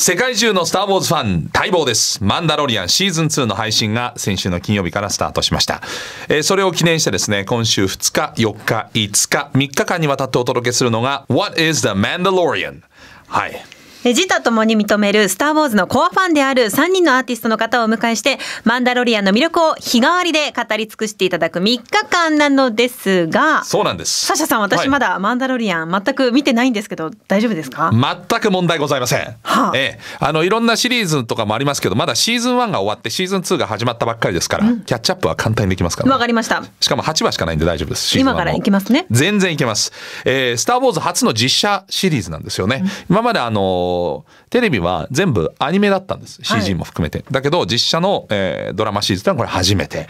世界中のスター・ウォーズファン待望です。マンダロリアンシーズン2の配信が先週の金曜日からスタートしました。えー、それを記念してですね、今週2日、4日、5日、3日間にわたってお届けするのが What is the Mandalorian? はい。自他ともに認めるスター・ウォーズのコアファンである3人のアーティストの方をお迎えして、マンダロリアンの魅力を日替わりで語り尽くしていただく3日間なのですが、そうなんです。サシャさん、私まだマンダロリアン全く見てないんですけど、大丈夫ですか全く問題ございません。はあ、ええ。あの、いろんなシリーズとかもありますけど、まだシーズン1が終わってシーズン2が始まったばっかりですから、うん、キャッチアップは簡単にできますから、ね、わかりました。しかも8話しかないんで大丈夫です。今からいきますね。全然いけます。えー、スター・ウォーズ初の実写シリーズなんですよね。うん、今まであのーテレビは全部アニメだったんです CG も含めて、はい、だけど実写の、えー、ドラマシリーズってのはこれ初めて、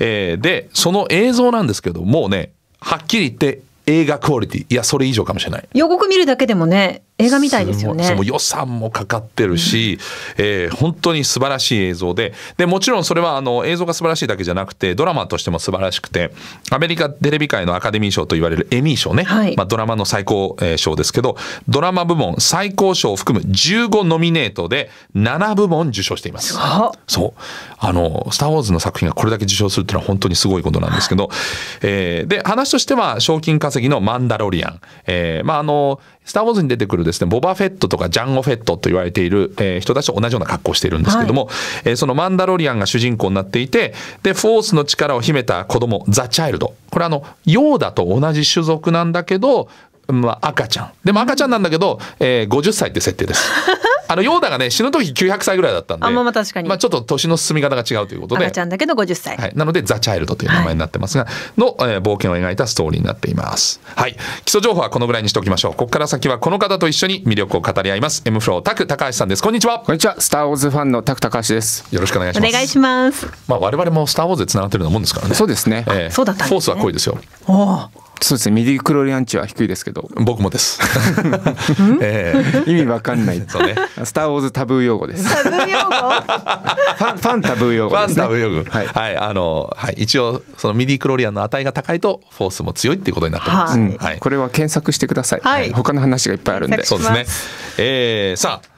えー、でその映像なんですけどもうねはっきり言って映画クオリティいやそれ以上かもしれない予告見るだけでもね映画みたいですよね。その予算もかかってるし、ん、えー、本当に素晴らしい映像で、でもちろんそれはあの映像が素晴らしいだけじゃなくて、ドラマとしても素晴らしくて、アメリカテレビ界のアカデミー賞と言われるエミー賞ね、はい、まあドラマの最高賞ですけど、ドラマ部門最高賞を含む15ノミネートで7部門受賞しています。そう、あのスターウォーズの作品がこれだけ受賞するっていうのは本当にすごいことなんですけど、えー、で話としては賞金稼ぎのマンダロリアン、えー、まああのスター・ウォーズに出てくるですね、ボバ・フェットとかジャンゴ・フェットと言われている、えー、人たちと同じような格好をしているんですけども、はい、えー、そのマンダロリアンが主人公になっていて、で、フォースの力を秘めた子供、ザ・チャイルド。これあの、ヨーダと同じ種族なんだけど、まあ、赤ちゃん。でも赤ちゃんなんだけど、えー、50歳って設定です。あのヨーダがね死ぬ時900歳ぐらいだったんであまあまあ確かに、まあ、ちょっと年の進み方が違うということで赤ちゃんだけど50歳、はい、なので「ザ・チャイルド」という名前になってますが、はい、の、えー、冒険を描いたストーリーになっていますはい基礎情報はこのぐらいにしておきましょうここから先はこの方と一緒に魅力を語り合います M フロータク高橋さんですこんにちはこんにちはスター・ウォーズファンのタク高橋ですよろしくお願いしますお願いしますまあ我々もスター・ウォーズでつながってるようなもんですからねそうですね、えー、そうだった、ね、フォースは濃いですよおおそうですねミディクロリアン値は低いですけど僕もです、えー、意味わかんないそう、ね、スター・ウォーズタブー用語ですタブー用語ファンファンタブー用語です、ね、ファンタブー用語はい、はい、あの、はい、一応そのミディクロリアンの値が高いとフォースも強いっていうことになってます、はい、はい、これは検索してください、はい、他の話がいっぱいあるんでそうですね、えー、さあ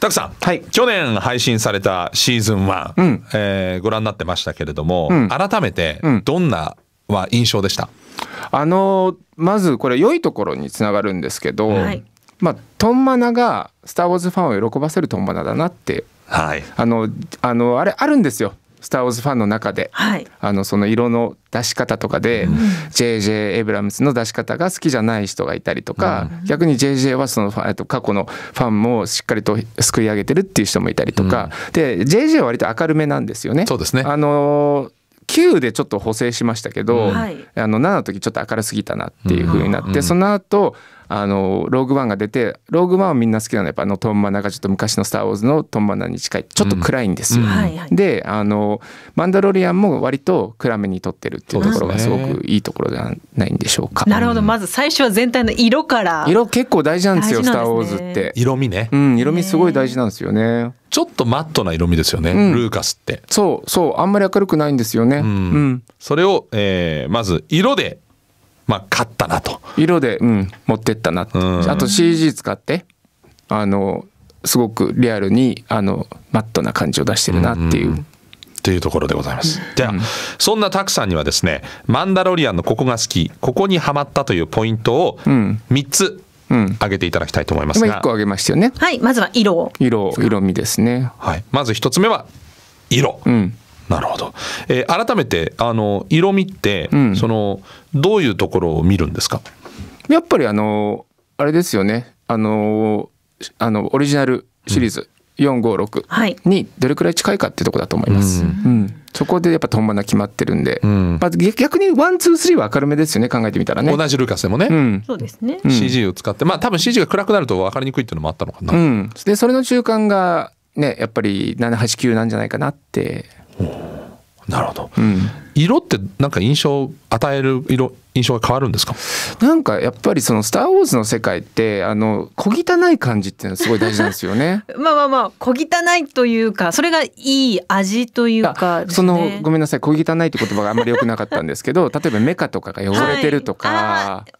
たくさん、はい、去年配信されたシーズン1、うんえー、ご覧になってましたけれども、うん、改めてどんなは印象でした、うんあのまずこれ良いところにつながるんですけど、はい、まあトンマナが「スター・ウォーズ」ファンを喜ばせるトンマナだなって、はい、あのあのあれあるんですよスター・ウォーズファンの中で、はい、あのその色の出し方とかで、うん、JJ エイブラムスの出し方が好きじゃない人がいたりとか、うん、逆に JJ はそのと過去のファンもしっかりとすくい上げてるっていう人もいたりとか、うん、で JJ は割と明るめなんですよね。そうですねあの9でちょっと補正しましたけど、はい、あの7の時ちょっと明るすぎたなっていう風になって、うん、その後あのローグワンが出てローグワンはみんな好きなのやっぱあのトンマナがちょっと昔の「スター・ウォーズ」のトンマナに近いちょっと暗いんですよ。うん、であの「マンダロリアン」も割と暗めに撮ってるっていうところがすごくいいところではないんでしょうか。うね、なるほどまず最初は全体の色から色結構大事なんですよ「すね、スター・ウォーズ」って。色味ね。うん、色味すごい大事なんですよね。ちょっとマットな色味ですよね、うん、ルーカスって。そうそうあんまり明るくないんですよね。うん、うん、それを、えー、まず色でまあ、勝ったなと。色で、うん、持ってったな、うん、あと CG 使ってあのすごくリアルにあのマットな感じを出してるなっていう。うんうんというところでございます。じゃあ、うん、そんなタクさんにはですね、マンダロリアンのここが好き、ここにはまったというポイントを3つ挙げていただきたいと思いますが、うん、1個挙げましたよね。はい、まずは色。色、色味ですね。はい、まず1つ目は色。うんなるほど、えー、改めてあの色味って、うん、そのどういうところを見るんですかやっぱりあのあれですよねあのあのオリジナルシリーズ456にどれくらい近いかっていうとこだと思います、うん、うんそこでやっぱトンマナ決まってるんで、うん、まあ、逆にワンツースリーは明るめですよね考えてみたらね同じルーカスでもね、うん、そうですね CG を使ってまあ多分 CG が暗くなると分かりにくいっていうのもあったのかな、うん、でそれの中間がねやっぱり789なんじゃないかなってなるほど、うん、色ってなんか印象与える色印象が変わるんですかなんかやっぱりその「スター・ウォーズ」の世界ってあの小汚い感じっていうのはすごい大事なんですよね。まあまあまあ小汚いというかそれがいい味というか、ね、そのごめんなさい小汚いって言葉があんまり良くなかったんですけど 例えばメカとかが汚れてるとかわ、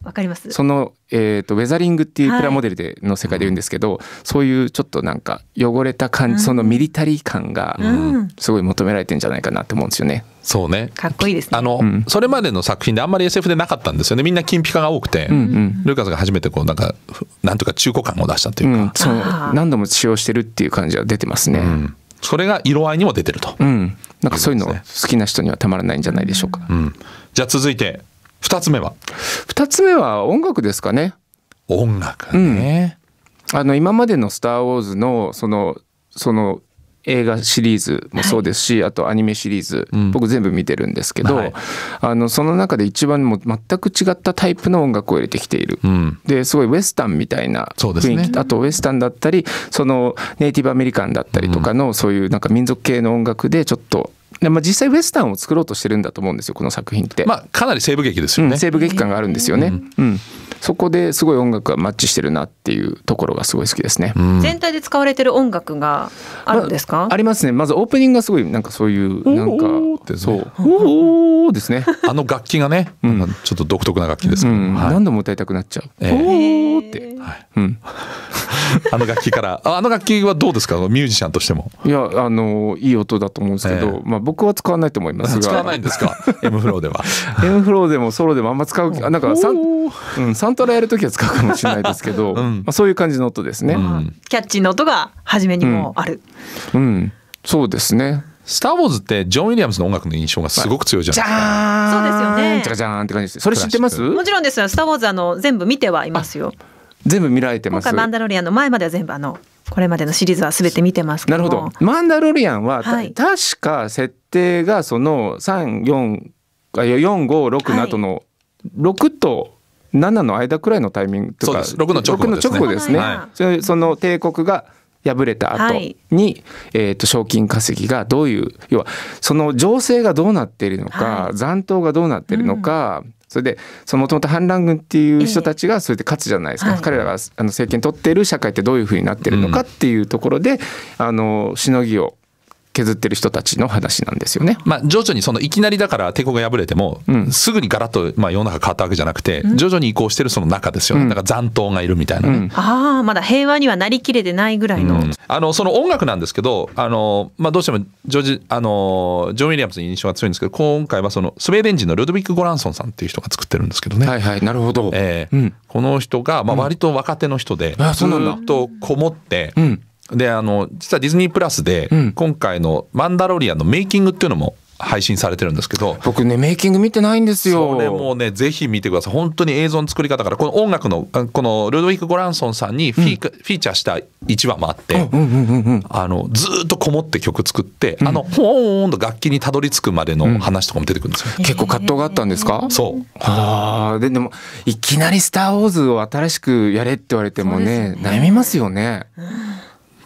はい、かりますその、えーと、ウェザリングっていうプラモデルで、の世界で言うんですけど、はい、そういうちょっとなんか汚れた感じ、うん、そのミリタリー感がすごい求められてんじゃないかなと思うんですよね。そうねかっこいいです、ね、あの、うん、それまでの作品であんまり SF でななかったんですよねみんな金ピカが多くて、うんうん、ルーカスが初めてこうなんかなんとか中古感を出したというか、うん、そう何度も使用してるっていう感じは出てますね、うん、それが色合いにも出てると、うん、なんかそういうの好きな人にはたまらないんじゃないでしょうか、うん、じゃあ続いて2つ目は2つ目は音楽ですかね音楽ね、あの今までの「スター・ウォーズの」そのその映画シリーズもそうですし、はい、あとアニメシリーズ、うん、僕全部見てるんですけど、はい、あのその中で一番も全く違ったタイプの音楽を入れてきている、うん、ですごいウエスタンみたいな雰囲気、ね、あとウエスタンだったりそのネイティブアメリカンだったりとかの、そういうなんか民族系の音楽でちょっとでまあ、実際ウエスタンを作ろうとしてるんだと思うんですよこの作品って。まあ、かなり西部劇ですよね、うん、西部劇感があるんですよね。うん、うんそこですごい音楽がマッチしてるなっていうところがすごい好きですね、うん、全体で使われてる音楽があるんですか、まあ、ありますねまずオープニングがすごいなんかそういうなんかそう「おお」ですねあの楽器がね、うん、ちょっと独特な楽器ですうんはい、何度も歌いたくなっちゃう「えー、おお」って、はい、うん あの楽器からあの楽器はどうですかミュージシャンとしてもいやあのいい音だと思うんですけど、えー、まあ、僕は使わないと思いますが 使わないんですか M フローでは M フローでもソロでもあんま使うなんか 3, うん、3トラやるときは使うかもしれないですけど、うん、まあ、そういう感じの音ですね、うん、キャッチーな音が初めにもある、うん、うん、そうですねスター・ウォーズってジョン・ウィリアムズの音楽の印象がすごく強いじゃないですか。そうですよね。じゃじゃんって感じです。それ知ってます？もちろんですよ。スター・ウォーズあの全部見てはいますよ。全部見られてます。今回マンダロリアンの前までは全部あのこれまでのシリーズはすべて見てますなるほど。マンダロリアンは、はい、確か設定がその三四あ四五六などの六と7の間くらいのタイミングとか6の直後ですね。のですねはい、その帝国が敗れた後に、はい、えー、と賞金稼ぎがどういう要はその情勢がどうなっているのか、はい、残党がどうなっているのか、うん、それでもともと反乱軍っていう人たちがそれで勝つじゃないですか、えー、彼らがあの政権取っている社会ってどういうふうになってるのかっていうところで、うん、あのしのぎを削ってる人たちの話なんですよね。まあ、徐々にそのいきなりだから抵抗が破れても、うん、すぐにガラッとまあ世の中変わったわけじゃなくて、うん、徐々に移行してるその中ですよね、うん、だか残党がいるみたいな、ね、ああまだ平和にはなりきれてないぐらいの,、あのその音楽なんですけどあの、まあ、どうしてもジョージあのジョン・ウィリアムズに印象が強いんですけど今回はそのスウェーデン人のルドヴィック・ゴランソンさんっていう人が作ってるんですけどね。はいはい、なるほど、えーこの人が、まあ、割と若手の人で、うん、ずっとこもって、うんであの実はディズニープラスで今回の「マンダロリアン」のメイキングっていうのも配信されてるんですけど僕ねメイキング見てないんですよそれもねぜひ見てください本当に映像の作り方からこの音楽のこのルドウィック・ゴランソンさんにフィ,、ーチャーした1話もあって、あのずっとこもって曲作って、あのほーんと楽器にたどり着くまでの話とかも出てくるんですよ、結構葛藤があったんですかそうああででもいきなり「スター・ウォーズ」を新しくやれって言われてもね悩みますよね、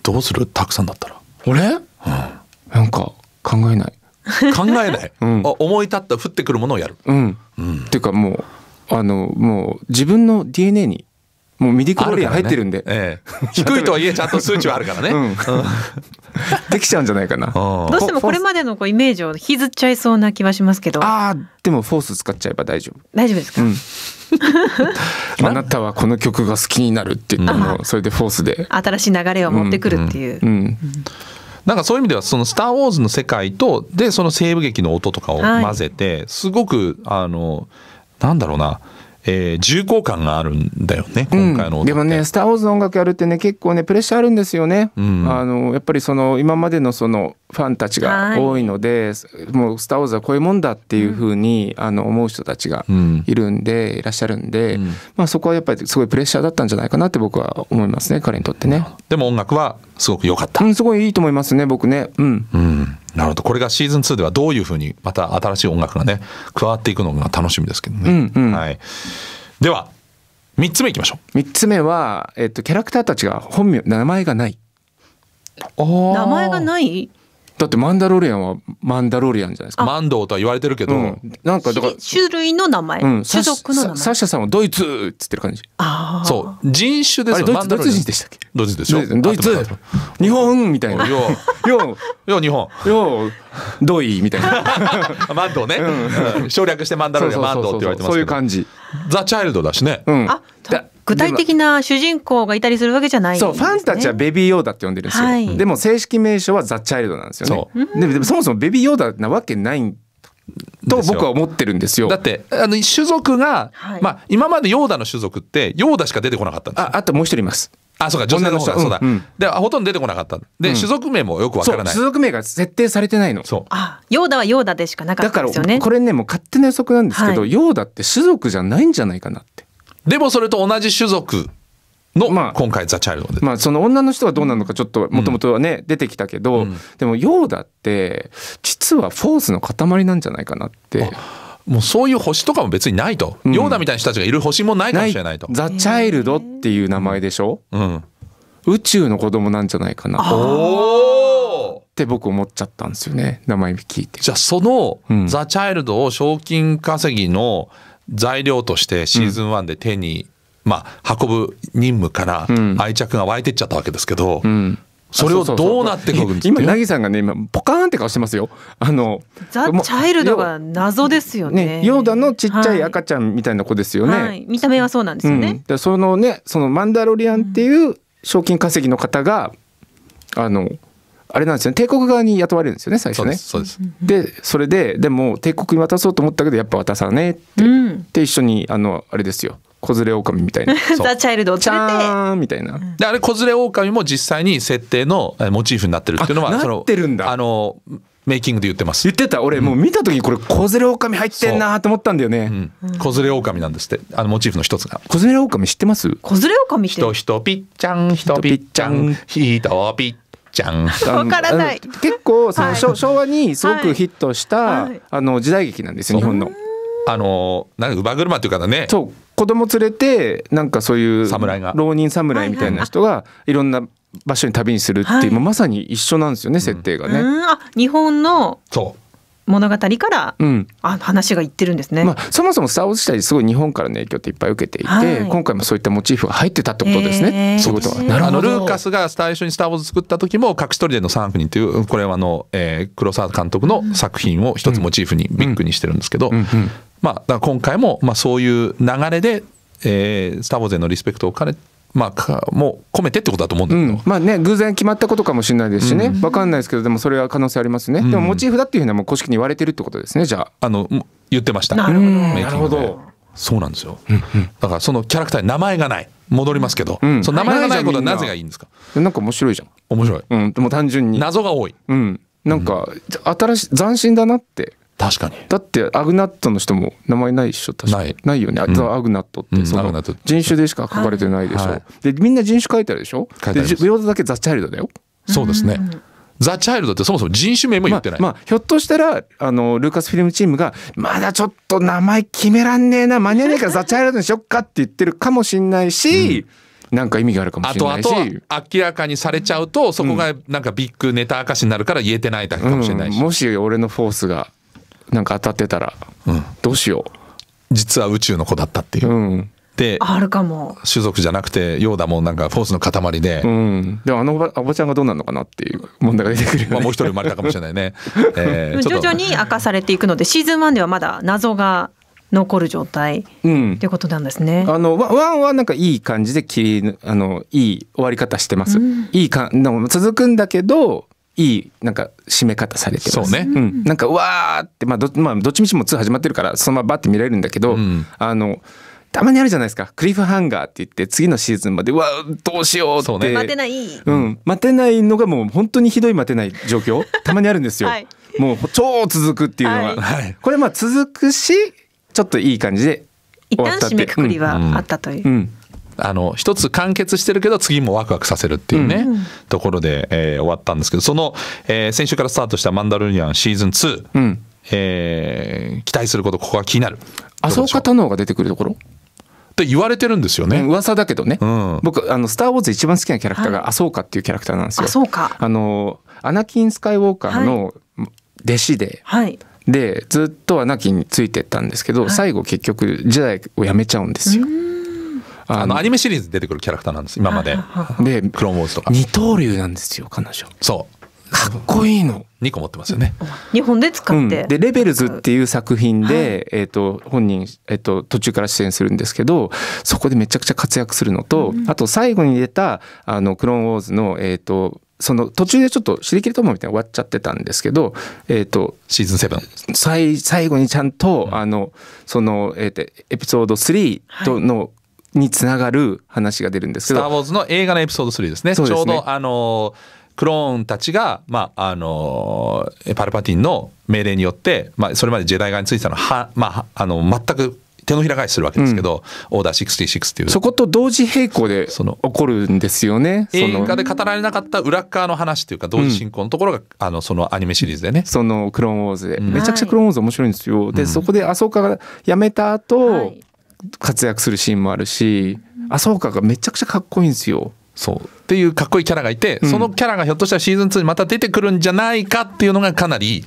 どうするたくさんだったら俺、うん、なんか考えない 考えない、うん、思い立った降ってくるものをやる、うん、うん、っていうかもうあのもう自分の DNA にもうミディクロリア入ってるんで、ねええ、低いとはいえちゃんと数値はあるからね、うん、できちゃうんじゃないかな。どうしてもこれまでのこうイメージを引きずっちゃいそうな気はしますけど。ああ、でもフォース使っちゃえば大丈夫。大丈夫ですか。うん あなたはこの曲が好きになるって言ったの、うん、それでフォースで新しい流れを持ってくるっていう、うん、うんうん、なんかそういう意味ではその「スター・ウォーズ」の世界とでその西部劇の音とかを混ぜて、すごくあのなんだろうなえー、重厚感があるんだよね今回の、うん、でもね「スター・ウォーズ」の音楽やるってね結構ねプレッシャーあるんですよね、うん、あのやっぱりその今までのそのファンたちが多いので、もう「スター・ウォーズ」はこういうもんだっていうふうに、あの思う人たちがいるんで、いらっしゃるんで、まあ、そこはやっぱりすごいプレッシャーだったんじゃないかなって僕は思いますね彼にとってね。でも音楽はすごく良かった、うん、すごいいいと思いますね僕ね、うん、うん、なるほどこれがシーズン2ではどういうふうにまた新しい音楽がね加わっていくのが楽しみですけどね、うんうん、はい、では3つ目いきましょう3つ目は、えっと、キャラクターたちが本名名前がない名前がないだってマンダロリアンはマンダロリアンじゃないですか。マンドーとは言われてるけど、うん、なんかだから種類の名前、うん、種族の名前。サッシャさんはドイツっつってる感じ。ああ。そう、人種です。ドイツドイツ人でしたっけ？ドイツでしょ。ドイツ、日本みたいな。よう、よう、よう日本。よう、ドイみたいな。マンドーね、うん、省略してマンダロリアンマンドーって言われてますそういう感じ。ザチャイルドだしね。うん。あ、具体的な主人公がいたりするわけじゃない、ね、そうファンたちはベビーヨーダって呼んでるんですよ、はい、でも正式名称はザ・チャイルドなんですよねでもそもそもベビーヨーダなわけないと僕は思ってるんですよ。だってあの種族が、はい、まあ今までヨーダの種族ってヨーダしか出てこなかったんですああともう一人います。あそうか女性の人はそうだ、うん、でほとんど出てこなかったで、うん、種族名もよくわからない種族名が設定されてないのそうあヨーダはヨーダでしかなかったですよねだからこれねもう勝手な予測なんですけど、はい、ヨーダって種族じゃないんじゃないかなってでもそれと同じ種族の、まあ、今回ザ・チャイルドで。まあその女の人はどうなのかちょっともともとはね、うん、出てきたけど、うん、でもヨーダって実はフォースの塊なんじゃないかなって。もうそういう星とかも別にないと、うん、ヨーダみたいな人たちがいる星もないかもしれないと。ザ・チャイルドっていう名前でしょ、うん、宇宙の子供なんじゃないかな。おおって僕思っちゃったんですよね名前聞いて。じゃあその、ザ・チャイルドを賞金稼ぎの、材料としてシーズン1で手に、まあ、運ぶ任務から愛着が湧いてっちゃったわけですけど、それをどうなっていくんです今なぎさんがね今ポカーンって顔してますよあのザ・チャイルドが謎ですよね、ね、ヨーダのちっちゃい赤ちゃんみたいな子ですよね、はいはい、見た目はそうなんですよね、うん、そのねそのマンダロリアンっていう賞金稼ぎの方があのあれなんですよね帝国側に雇われるんですよね最初ね。そうですでそれででも帝国に渡そうと思ったけどやっぱ渡さねって、うん、で一緒にあのあれですよ子連れ狼みたいな。ザ・チャイルドを連れて。ーみたいな。で、あれ、子連れ狼も実際に設定のモチーフになってるっていうのは、なってるんだ。あの、メイキングで言ってます。言ってた。俺、もう見た時これ、子連れ狼入ってんなと思ったんだよね。子、うん、連れ狼なんですって。あの、モチーフの一つが。子連れ狼知ってます子連れ狼って。人、人、ぴっちゃん、人、ぴっちゃん、人、ぴっちゃんわからない結構その、はい、昭和にすごくヒットした、はい、あの時代劇なんですよ日本の。あのなんか馬車っていうかねそう子供連れてなんかそういう侍が浪人侍みたいな人がいろんな場所に旅にするっていう、はい、まさに一緒なんですよね、設定がね。あ日本のそう物語から、うん、あ話が言ってるんですね、まあ、そもそも「スター・ウォーズ」自体すごい日本からの影響っていっぱい受けていて、はい、今回もそういったモチーフが入ってたってことですね。えー、そういうことはルーカスが最初に「スター・ウォーズ」作った時も「隠し砦の3悪人」というこれはあの、えー、黒澤監督の作品を一つモチーフにビッグにしてるんですけど、うんうんうん、まあ、今回も、まあ、そういう流れでえー、スター・ウォーズへのリスペクトを兼ねまあ、もう込めてってことだと思うんだけど、うん、まあね偶然決まったことかもしれないですしね、うん、分かんないですけどでもそれは可能性ありますね、うん、でもモチーフだっていうふうにもう公式に言われてるってことですねじゃああの言ってましたなるほどなるほどそうなんですよ、うんうん、だからそのキャラクターに名前がない戻りますけど、うん、その名前がないことはなぜがいいんですかなんか面白いじゃん面白い、うん、でも単純に謎が多い、うん、なんか、新しい斬新だなって確かにだってアグナットの人も名前ないでしょ確かにないよね、あ、うん、アグナットってその人種でしか書かれてないでしょ、はい、でみんな人種書いてあるでしょで平等だけザ・チャイルドだよそうですね、ザ・チャイルドってそもそも人種名も言ってない、まあ、まあ、ひょっとしたらあのルーカスフィルムチームがまだちょっと名前決めらんねえな間に合わないからザ・チャイルドにしよっかって言ってるかもしんないし、うん、なんか意味があるかもしれないしあと明らかにされちゃうとそこがなんかビッグネタ明かしになるから言えてないだけかもしれないし、うんうん、もし俺のフォースがなんか当たってたら、うん、どうしよう実は宇宙の子だったっていう、うん、であるかも種族じゃなくてヨーダもなんかフォースの塊で、うん、でもあのおばおばちゃんがどうなるのかなっていう問題が出てくる、ね、まあもう一人生まれたかもしれないね、えー、徐々に明かされていくのでシーズン1ではまだ謎が残る状態ていうことなんですね。うん、あのワンはなんかいい感じで切りあのいい終わり方してます。うん、いいか続くんだけどいいなんか締め方されてますそうね、うん、なんかわーって、まあどまあ、どっちみちも2始まってるからそのままバって見られるんだけど、うん、あのたまにあるじゃないですかクリフハンガーって言って次のシーズンまでうわどうしようってう、ね、待てない、うん、待てないのがもう本当にひどい待てない状況 たまにあるんですよ、はい、もう超続くっていうのが、はい、これまあ続くしちょっといい感じで一旦締めくくりはあったという。うん、うんあの一つ完結してるけど次もワクワクさせるっていうね、うん、ところで、えー、終わったんですけどその、えー、先週からスタートした「マンダルニアン」シーズン2、うん、えー、期待することここが気になる麻生たのが出てくるところって言われてるんですよね。う噂だけどね。うん、僕あのスターウォーズ一番好きなキャラクターがアソーカっていうキャラクターなんですよ。ああのアナキンスカイウォーカーの弟子で、はい、でずっとアナキンについてったんですけど、はい、最後結局ジェダイをやめちゃうんですよ。あのアニメシリーズ出てくるキャラクターなんです今まででクローンウォーズとか二刀流なんですよ彼女そうかっこいいの2個持ってますよね日本で使って、うん、で「レベルズ」っていう作品で、はい、えと、本人、えーと、途中から出演するんですけどそこでめちゃくちゃ活躍するのと、うん、あと最後に出た「あのクローンウォーズの」えっ、ー、とその途中でちょっと「知り切りとも」みたいな終わっちゃってたんですけど、えーと、シーズン7最最後にちゃんと、あのその、えー、エピソード3とのにつながる話が出るんですけど「スター・ウォーズ」の映画のエピソード3ですね、ね、ちょうどあのクローンたちが、まあ、あのパルパティンの命令によって、まあ、それまでジェダイ側についてたのは、まあ、あの全く手のひら返しするわけですけど、うん、オーダー66っていうそこと同時並行で起こるんですよね映画で語られなかった裏側の話というか同時進行のところが、うん、あのそのアニメシリーズでねその「クローンウォーズで」うん、めちゃくちゃ「クローンウォーズ」面白いんですよ、でそこでアソカが辞めた後、はい活躍するシーンもあるし麻生がめちゃくちゃかっこいいんですよ。そうっていうかっこいいキャラがいて、うん、そのキャラがひょっとしたらシーズン2にまた出てくるんじゃないかっていうのがかなり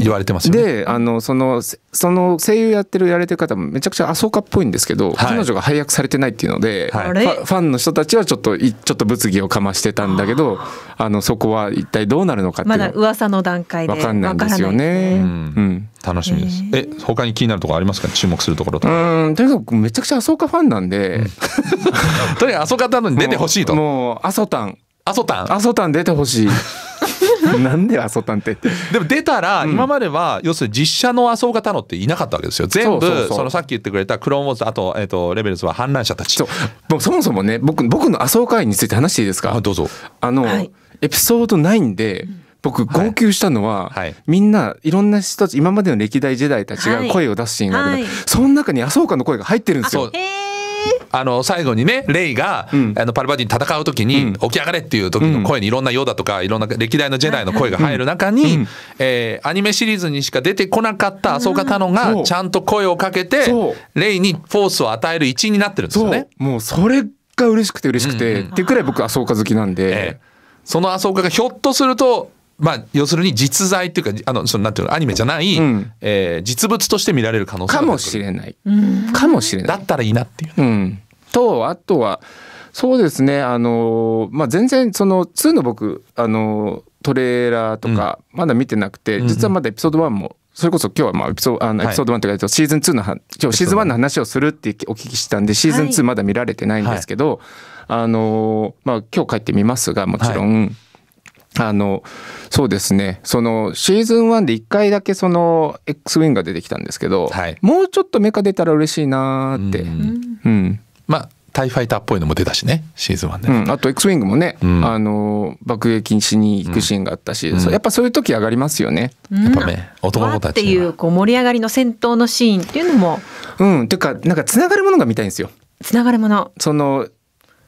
言われてます、ね、であのそのその声優やってるやれてる方もめちゃくちゃ麻生家っぽいんですけど、はい、彼女が配役されてないっていうので、はい、ファンの人たちはちょっとちょっと物議をかましてたんだけどあのそこは一体どうなるのかっていうまだ噂の段階で分かんないんですよね。ねうん、楽しみです。え他に気になるところありますか注目するところとうんとにかくめちゃくちゃ麻生家ファンなんで、うん、とにかく麻生家なのに出てほしいともうたん麻生たん麻生たん出てほしい。なんで遊ったんてでも出たら今までは要するに実写の麻生型のっていなかったわけですよ全部そのさっき言ってくれたクローンウォーズあと,、えとレベルズは反乱者たちそう僕そもそもね僕僕の生会について話していいですかあどうぞあの、はい、エピソード9で、僕号泣したのは、はいはい、みんないろんな人たち今までの歴代ジェダイたちが声を出すシーンがあるけど、はい、その中に麻生家の声が入ってるんですよ。あの最後にねレイが、うん、あのパルパディン戦う時に、起き上がれっていう時の声にいろんなヨダとかいろんな歴代のジェダイの声が入る中に、えー、アニメシリーズにしか出てこなかったアソカタノがちゃんと声をかけてレイにフォースを与える一員になってるんですよね。もうそれが嬉しくて嬉しくて、うんうん、ってくらい僕アソカ好きなんで。えーその麻生家がひょっとするとまあ、要するに実在っていうか、あの、その、なんていうの、アニメじゃない、うん、えー、実物として見られる可能性かもしれない。かもしれない。だったらいいなっていう、ね。うん。と、あとは、そうですね、あの、まあ、全然、その、2の僕、あの、トレーラーとか、まだ見てなくて、うん、実はまだエピソード1も、それこそ今日はまあエピソードあのエピソード1といてかシーズン2の今日シーズン1の話をするってお聞きしたんでシーズン2まだ見られてないんですけど、はい、あのまあ今日帰ってみますがもちろん、はいあの、そうですね。その、シーズン1で1回だけその、X ウィンが出てきたんですけど、はい、もうちょっとメカ出たら嬉しいなーって。うんうん、まあ、タイファイターっぽいのも出たしね、シーズン1で、ねうん。あと、X ウィングもね、うん、あの、爆撃しに行くシーンがあったし、うん、やっぱそういう時上がりますよね。やっぱね、男の子たち。っていう、こう、盛り上がりの戦闘のシーンっていうのも。うん、というか、なんか、つながるものが見たいんですよ。つながるもの。その、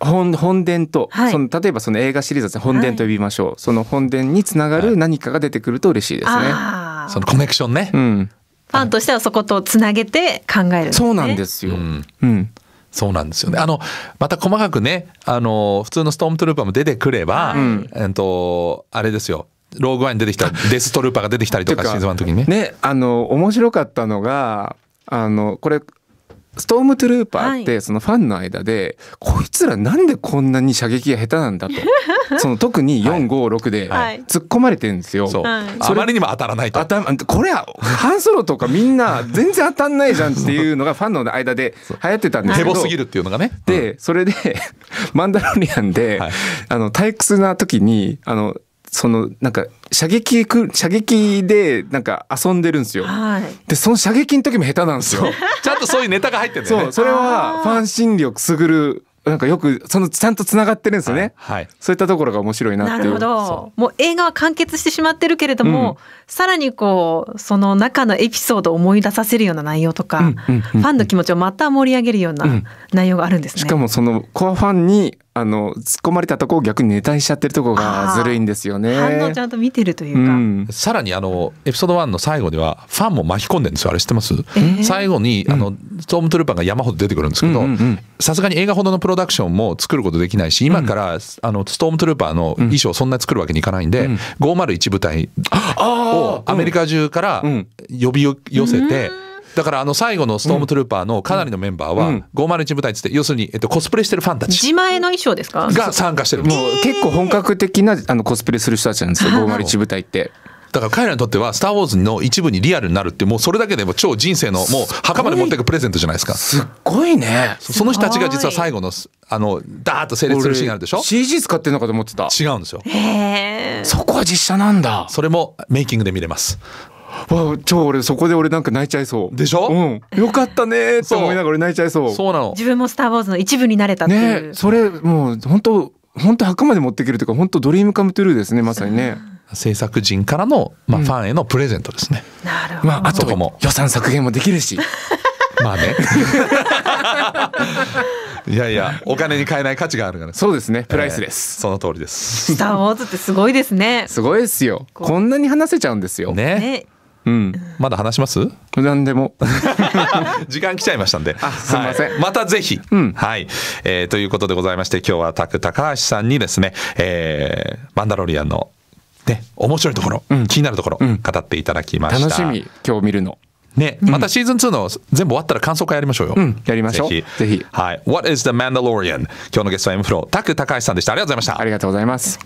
本本殿と、はい、その例えばその映画シリーズは本殿と呼びましょう、はい、その本殿につながる何かが出てくると嬉しいですね。はい、そのコネクションね、うん、ファンとしてはそことつなげて考える、ね、そうなんですよ、うん、うん、そうなんですよね。あのまた細かくね、あの普通のストームトルーパーも出てくれば、えっとあれですよ。ローグワイン出てきた デストルーパーが出てきたりとかシーズン1の時にね。ね、あの面白かったのが、あのこれストームトゥルーパーってそのファンの間で、こいつらなんでこんなに射撃が下手なんだと その特に456で突っ込まれてるんですよ、はいはい、あまりにも当たらないとこれはンソロとかみんな全然当たんないじゃんっていうのがファンの間で流行ってたんですけどすぎるっていうのがね、でそれで マンダロリアンで、はい、あの退屈な時にあのそのなんか射撃射撃でなんか遊んでるんですよ、はい、でその射撃の時も下手なんですよ ちゃんとそういうネタが入ってるんだよねそれはファン心理をくすぐるなんかよくそのちゃんとつながってるんですよね、はい、はい、そういったところが面白いなってなるほどもう映画は完結してしまってるけれども、うん、さらにこうその中のエピソードを思い出させるような内容とか、うんうんうんうん、ファンの気持ちをまた盛り上げるような内容があるんですね、うん、しかもそのコアファンにあの突っ込まれたとこを逆にネタにしちゃってるとこがずるいんですよね。反応ちゃんと見てるというか。うん、さらにあのエピソード1の最後ではファンも巻き込んでるんですよ。あれ知ってます？えー、最後にあの、うん、トームトゥルーパーが山ほど出てくるんですけど、さすがに映画ほどのプロダクションも作ることできないし、今から、うん、あのストームトゥルーパーの衣装そんなに作るわけにいかないんで、うん、501部隊をアメリカ中から呼び寄せて。うんだからあの最後のストームトゥルーパーのかなりのメンバーは501部隊つって要するにえっとコスプレしてるファンたち自前の衣装ですかが参加してるもう結構本格的なあのコスプレする人たちなんですよ501部隊って。だから彼らにとっては「スター・ウォーズ」の一部にリアルになるってもうそれだけでも超人生のもう墓まで持っていくプレゼントじゃないですかすっごいねその人たちが実は最後のあのダーッと整列するシーンあるでしょ CG 使ってんのかと思ってた違うんですよへえそこは実写なんだそれもメイキングで見れますわ超俺そこで俺なんか泣いちゃいそうでしょ、うん、よかったねって思いながら俺泣いちゃいそうそうなの自分も「スター・ウォーズ」の一部になれたっていうねそれもう本当本当墓まで持っていけるというか本当ドリームカムトゥルーですねまさにね。制作陣からの、まあ、ファンへのプレゼントですね。うん、なるほど。まあ、あとも予算削減もできるし。まあね。いやいや、お金に買えない価値があるから。そうですね。プライスです。えー、その通りです。スターウォーズってすごいですね。すごいですよ。こんなに話せちゃうんですよ。ね。ねうん、まだ話します何でも 時間来ちゃいましたんであすいません、はい、またぜひ、うん、はい、えー、ということでございまして今日はタク高橋さんにですね、えー、マンダロリアンのね面白いところ、うん、気になるところ、うん、語っていただきました楽しみ今日見るのね、またシーズン2の全部終わったら感想会やりましょうよ。うん、やりましょう。ぜひ。ぜひはい。What is the Mandalorian? 今日のゲストは M フロー、タク高橋さんでした。ありがとうございました。ありがとうございます。